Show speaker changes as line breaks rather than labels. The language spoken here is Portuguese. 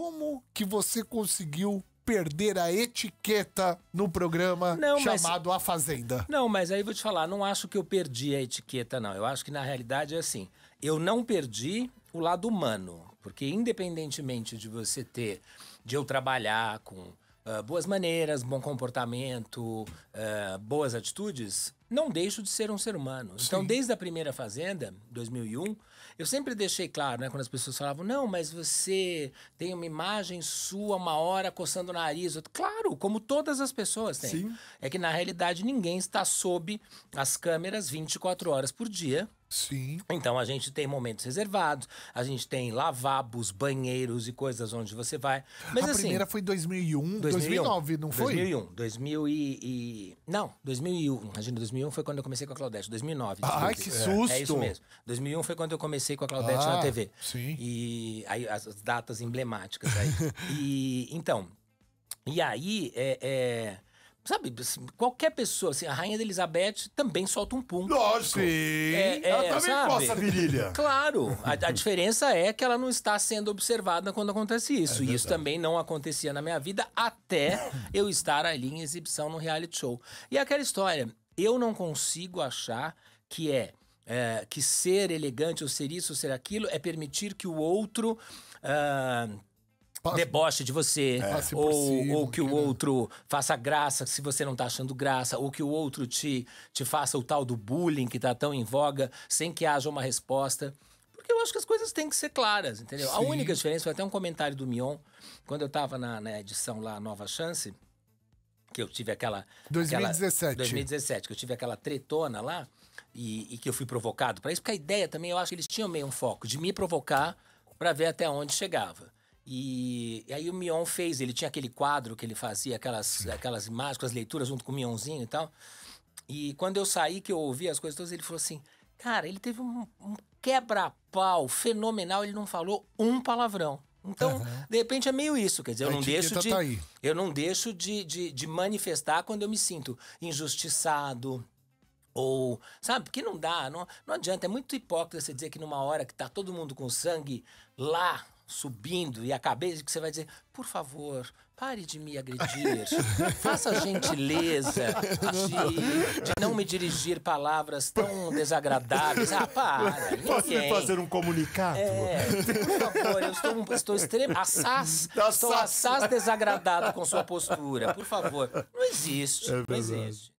como que você conseguiu perder a etiqueta no programa não, chamado mas, A Fazenda. Não, mas aí vou te falar, não acho que eu perdi a etiqueta, não. Eu acho que na realidade é assim. Eu não perdi o lado humano, porque independentemente de você ter, de eu trabalhar com ah, boas maneiras, bom comportamento, uh, boas atitudes, não deixo de ser um ser humano. Então, Sim. Então, desde a primeira Fazenda, 2001, eu sempre deixei claro, né, quando as pessoas falavam, não, mas você tem uma imagem sua uma hora coçando o nariz. Eu, claro, como todas as pessoas têm. Sim. É que, na realidade, ninguém está sob as câmeras 24 horas por dia Sim. Então a gente tem momentos reservados, a gente tem lavabos, banheiros e coisas onde você vai. Mas a assim, primeira foi em 2001, 2001, 2009, não 2001, foi? 2001, 2000 e, e, Não, 2001. Imagina, 2001 foi quando eu comecei com a Claudete, 2009. Desculpa. Ai, que susto! É, é, isso mesmo. 2001 foi quando eu comecei com a Claudete ah, na TV. Sim. E aí as datas emblemáticas aí. e então, e aí é, é Sabe, assim, qualquer pessoa, assim, a rainha da Elizabeth também solta um pum. Lógico. É, é, ela é, também sabe? coça a virilha. Claro. A, a, diferença é que ela não está sendo observada quando acontece isso. É e isso também não acontecia na minha vida até eu estar ali em exibição no reality show. E é aquela história, eu não consigo achar que é, é que ser elegante ou ser isso ou ser aquilo é permitir que o outro. Uh, deboche de você, é. ou, cima, ou, que o outro faça graça se você não tá achando graça, ou que o outro te, te faça o tal do bullying que tá tão em voga, sem que haja uma resposta. Porque eu acho que as coisas têm que ser claras, entendeu? Sim. A única diferença foi até um comentário do Mion, quando eu tava na, na edição lá Nova Chance, que eu tive aquela. 2017. Aquela, 2017, que eu tive aquela tretona lá. E, e que eu fui provocado para isso, porque a ideia também, eu acho que eles tinham meio um foco de me provocar para ver até onde chegava. E, e, aí o Mion fez, ele tinha aquele quadro que ele fazia, aquelas, aquelas imagens, com as leituras junto com o Mionzinho e tal. E quando eu saí, que eu ouvi as coisas todas, ele falou assim: Cara, ele teve um, um quebra-pau fenomenal, ele não falou um palavrão. Então, uhum. de repente é meio isso, quer dizer, eu é, não deixo de, tá eu não deixo de, de, de manifestar quando eu me sinto injustiçado, ou, sabe, porque não dá, não, não adianta, é muito hipócrita você dizer que numa hora que tá todo mundo com sangue lá subindo e a cabeça que você vai dizer, por favor, pare de me agredir, faça a gentileza de, de, não me dirigir palavras tão desagradáveis. Ah, para, Posso me fazer um comunicado? É, por favor, eu estou, estou extremo, assaz, estou assaz desagradado com sua postura, por favor. Não existe, é não existe.